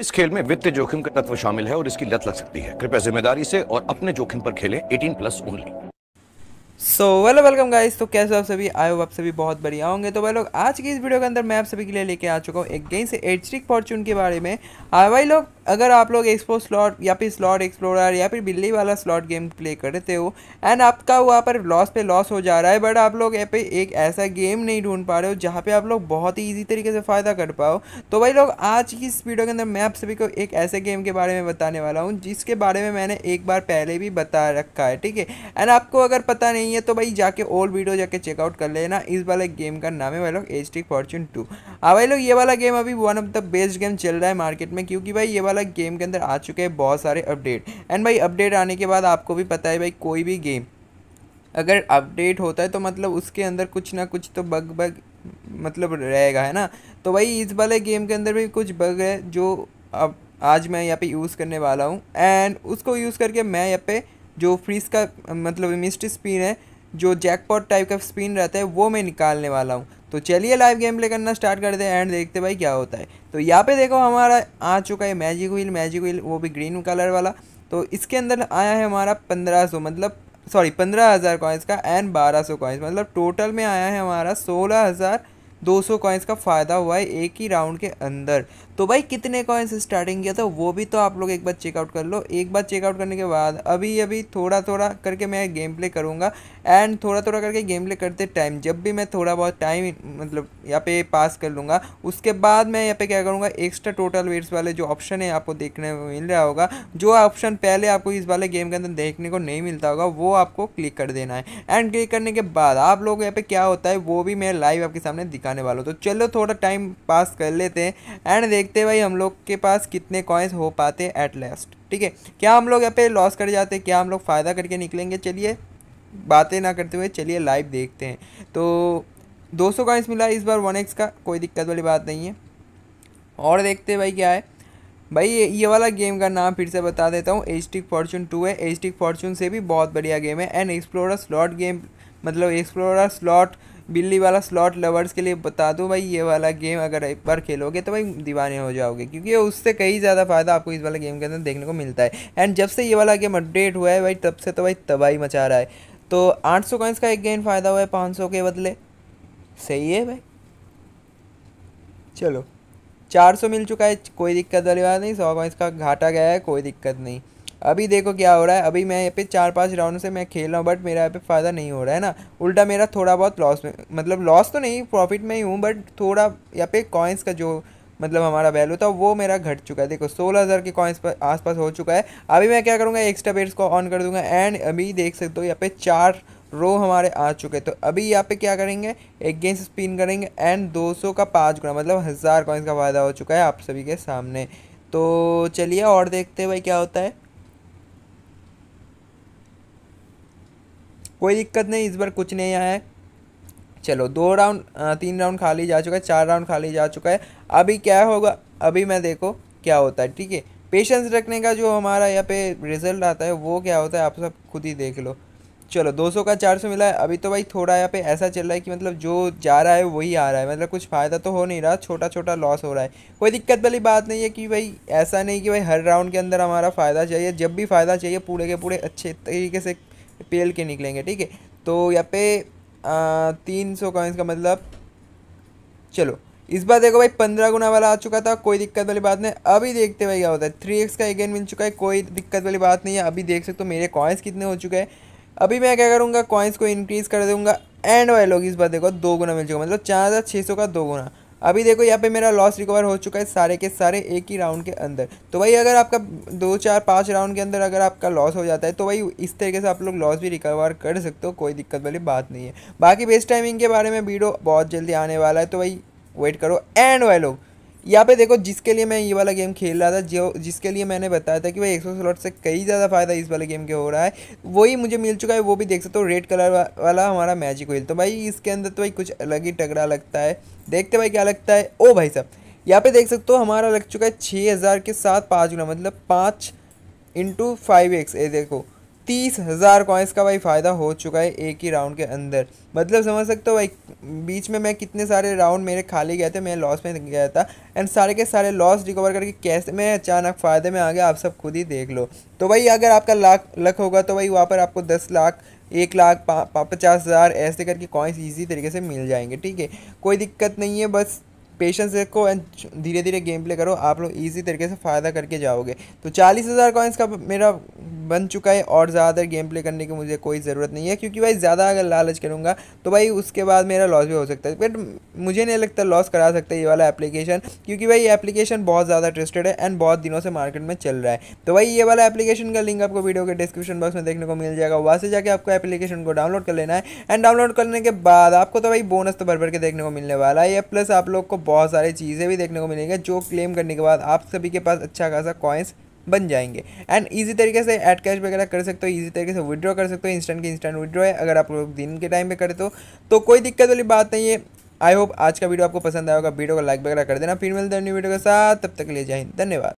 इस खेल में वित्त जोखिम का तत्व शामिल है और इसकी लत लग सकती है कृपया जिम्मेदारी से और अपने जोखिम पर खेले एटीन प्लस ओनली सो वेलो वेलकम गाइस तो कैसे आप सभी आयो आप सभी बहुत बढ़िया होंगे तो भाई लोग आज की इस वीडियो के अंदर मैं आप सभी के लिए लेके आ चुका हूँ एक गेम से एट्रिक फॉर्चून के बारे में भाई लोग अगर आप लोग एक्सपो स्लॉट या फिर स्लॉट एक्सप्लोरर या फिर बिल्ली वाला स्लॉट गेम प्ले करते हो एंड आपका वहाँ पर लॉस पे लॉस हो जा रहा है बट आप लोग यहाँ पे एक ऐसा गेम नहीं ढूंढ पा रहे हो जहाँ पे आप लोग बहुत ही इजी तरीके से फ़ायदा कर पाओ तो भाई लोग आज की इस वीडियो के अंदर मैं आप सभी को एक ऐसे गेम के बारे में बताने वाला हूँ जिसके बारे में मैंने एक बार पहले भी बता रखा है ठीक है एंड आपको अगर पता नहीं है तो भाई जाके ओल्ड वीडियो जाके चेकआउट कर लेना इस वाले गेम का नाम है भाई लोग एच टी फॉर्चून टू हाँ भाई लोग ये वाला गेम अभी one of the best game चल रहा है मार्केट में क्योंकि भाई ये वाला गेम के अंदर आ चुके हैं बहुत सारे अपडेट एंड भाई अपडेट आने के बाद आपको भी पता है भाई कोई भी गेम अगर अपडेट होता है तो मतलब उसके अंदर कुछ ना कुछ तो बग बग मतलब रहेगा है ना तो भाई इस वाले गेम के अंदर भी कुछ बग है जो अब आज मैं यहाँ पे यूज़ करने वाला हूँ एंड उसको यूज़ करके मैं यहाँ पे जो फ्रीज का मतलब मिस्ट स्पिन है जो जैकपॉट टाइप का स्पिन रहता है वो मैं निकालने वाला हूँ तो चलिए लाइव गेम प्ले करना स्टार्ट करते हैं एंड देखते भाई क्या होता है तो यहाँ पे देखो हमारा आ चुका है मैजिक व्हील मैजिक व्हील वो भी ग्रीन कलर वाला तो इसके अंदर आया है हमारा पंद्रह सौ मतलब सॉरी पंद्रह हज़ार कॉइन्स का एंड बारह सौ कॉइन्स मतलब टोटल में आया है हमारा सोलह हज़ार 200 कॉइन्स का फ़ायदा हुआ है एक ही राउंड के अंदर तो भाई कितने कॉइन्स स्टार्टिंग किया था वो भी तो आप लोग एक बार चेकआउट कर लो एक बार चेकआउट करने के बाद अभी अभी थोड़ा थोड़ा करके मैं गेम प्ले करूँगा एंड थोड़ा थोड़ा करके गेम प्ले करते टाइम जब भी मैं थोड़ा बहुत टाइम मतलब यहाँ पे पास कर लूँगा उसके बाद मैं यहाँ पे क्या करूँगा एक्स्ट्रा टोटल वेट्स वाले जो ऑप्शन है आपको देखने को मिल रहा होगा जो ऑप्शन पहले आपको इस वाले गेम के अंदर देखने को नहीं मिलता होगा वो आपको क्लिक कर देना है एंड क्लिक करने के बाद आप लोग यहाँ पर क्या होता है वो भी मैं लाइव आपके सामने दिखा लगाने वाला हूँ तो चलो थोड़ा टाइम पास कर लेते हैं एंड देखते हैं भाई हम लोग के पास कितने कॉइन्स हो पाते हैं एट लास्ट ठीक है क्या हम लोग यहाँ पे लॉस कर जाते हैं क्या हम लोग फ़ायदा करके निकलेंगे चलिए बातें ना करते हुए चलिए लाइव देखते हैं तो दो सौ मिला इस बार वन एक्स का कोई दिक्कत वाली बात नहीं है और देखते हैं भाई क्या है भाई ये ये वाला गेम का नाम फिर से बता देता हूँ एस्टिक फॉर्चून टू है एस्टिक फॉर्चून से भी बहुत बढ़िया गेम है एंड एक्सप्लोरर स्लॉट गेम मतलब एक्सप्लोरर स्लॉट बिल्ली वाला स्लॉट लवर्स के लिए बता दूँ भाई ये वाला गेम अगर एक बार खेलोगे तो भाई दीवाने हो जाओगे क्योंकि उससे कई ज़्यादा फ़ायदा आपको इस वाला गेम के अंदर देखने को मिलता है एंड जब से ये वाला गेम अपडेट हुआ है भाई तब से तो भाई तबाही मचा रहा है तो आठ सौ का एक गेम फ़ायदा हुआ है पाँच के बदले सही है भाई चलो 400 मिल चुका है कोई दिक्कत वाली बात नहीं सौ कॉइन्स का घाटा गया है कोई दिक्कत नहीं अभी देखो क्या हो रहा है अभी मैं यहाँ पे चार पाँच राउंड से मैं खेल रहा हूँ बट मेरा यहाँ पे फ़ायदा नहीं हो रहा है ना उल्टा मेरा थोड़ा बहुत लॉस में मतलब लॉस तो नहीं प्रॉफिट में ही हूँ बट थोड़ा यहाँ पे कॉइन्स का जो मतलब हमारा वैल्यू था वो मेरा घट चुका है देखो सोलह हज़ार के कॉइन्स पर आसपास हो चुका है अभी मैं क्या करूँगा एक्स्ट्रा बेट्स को ऑन कर दूंगा एंड अभी देख सकते हो यहाँ पे चार रो हमारे आ चुके तो अभी यहाँ पे क्या करेंगे गेंस स्पिन करेंगे एंड 200 का पाँच गुना मतलब हज़ार कॉइन्स का फायदा हो चुका है आप सभी के सामने तो चलिए और देखते हैं भाई क्या होता है कोई दिक्कत नहीं इस बार कुछ नहीं आया है चलो दो राउंड तीन राउंड खाली जा चुका है चार राउंड खाली जा चुका है अभी क्या होगा अभी मैं देखो क्या होता है ठीक है पेशेंस रखने का जो हमारा यहाँ पे रिजल्ट आता है वो क्या होता है आप सब खुद ही देख लो चलो 200 का 400 मिला है अभी तो भाई थोड़ा यहाँ पे ऐसा चल रहा है कि मतलब जो जा रहा है वही आ रहा है मतलब कुछ फ़ायदा तो हो नहीं रहा छोटा छोटा लॉस हो रहा है कोई दिक्कत वाली बात नहीं है कि भाई ऐसा नहीं कि भाई हर राउंड के अंदर हमारा फ़ायदा चाहिए जब भी फ़ायदा चाहिए पूरे के पूरे अच्छे तरीके से पेल के निकलेंगे ठीक है तो यहाँ पे तीन सौ कॉइन्स का मतलब चलो इस बार देखो भाई पंद्रह गुना वाला आ चुका था कोई दिक्कत वाली बात नहीं अभी देखते भाई क्या होता है थ्री एक्स का अगेन मिल चुका है कोई दिक्कत वाली बात नहीं है अभी देख सकते हो मेरे कॉइन्स कितने हो चुके हैं अभी मैं क्या करूँगा कॉइन्स को इंक्रीज़ कर दूँगा एंड वाई लोग इस बार देखो दो गुना मिल चुका मतलब चार हज़ार छः सौ का दो गुना अभी देखो यहाँ पे मेरा लॉस रिकवर हो चुका है सारे के सारे एक ही राउंड के अंदर तो वही अगर आपका दो चार पाँच राउंड के अंदर अगर आपका लॉस हो जाता है तो वही इस तरीके से आप लोग लॉस भी रिकवर कर सकते हो कोई दिक्कत वाली बात नहीं है बाकी बेस्ट टाइमिंग के बारे में वीडियो बहुत जल्दी आने वाला है तो वही वेट करो एंड वाई लोग यहाँ पे देखो जिसके लिए मैं ये वाला गेम खेल रहा था जो जिसके लिए मैंने बताया था कि भाई एक सौ स्लॉट से कई ज़्यादा फ़ायदा इस वाले गेम के हो रहा है वही मुझे मिल चुका है वो भी देख सकते हो रेड कलर वा, वाला हमारा मैजिक व्हील तो भाई इसके अंदर तो भाई कुछ अलग ही टकरा लगता है देखते भाई क्या लगता है ओ भाई साहब यहाँ पे देख सकते हो हमारा लग चुका है छः हज़ार के साथ पाँच गुना मतलब पाँच इंटू फाइव एक्स ये देखो तीस हज़ार कॉइंस का भाई फ़ायदा हो चुका है एक ही राउंड के अंदर मतलब समझ सकते हो भाई बीच में मैं कितने सारे राउंड मेरे खाली गए थे मैं लॉस में गया था एंड सारे के सारे लॉस रिकवर करके कैसे मैं अचानक फ़ायदे में आ गया आप सब खुद ही देख लो तो भाई अगर आपका लाख लक होगा तो भाई वहाँ पर आपको दस लाख एक लाख पचास हज़ार ऐसे करके कॉइंस ईजी तरीके से मिल जाएंगे ठीक है कोई दिक्कत नहीं है बस पेशेंस रखो एंड धीरे धीरे गेम प्ले करो आप लोग इजी तरीके से फ़ायदा करके जाओगे तो चालीस हज़ार कॉइन्स का मेरा बन चुका है और ज़्यादातर गेम प्ले करने की मुझे कोई ज़रूरत नहीं है क्योंकि भाई ज़्यादा अगर लालच करूँगा तो भाई उसके बाद मेरा लॉस भी हो सकता है बट मुझे नहीं लगता लॉस करा सकता ये वाला एप्लीकेशन क्योंकि भाई ये एप्लीकेशन बहुत ज़्यादा ट्रस्टेड है एंड बहुत दिनों से मार्केट में चल रहा है तो भाई ये वाला एप्लीकेशन का लिंक आपको वीडियो के डिस्क्रिप्शन बॉक्स में देखने को मिल जाएगा वहाँ से जाकर आपको एप्लीकेशन को डाउनलोड कर लेना है एंड डाउनलोड करने के बाद आपको तो भाई बोनस तो भर भर के देखने को मिलने वाला है प्लस आप लोग को बहुत सारी चीज़ें भी देखने को मिलेंगी जो क्लेम करने के बाद आप सभी के पास अच्छा खासा कॉइन्स बन जाएंगे एंड इजी तरीके से एड कैश वगैरह कर सकते हो इजी तरीके से विड्रॉ कर सकते हो इंस्टेंट के इंस्टेंट विड्रॉ है अगर आप लोग दिन के टाइम पे करते हो तो, तो कोई दिक्कत वाली बात नहीं है आई होप आज का वीडियो आपको पसंद आया होगा वीडियो को लाइक वगैरह कर देना फिर मिलते हैं न्यू वीडियो के साथ तब तक के लिए जय हिंद धन्यवाद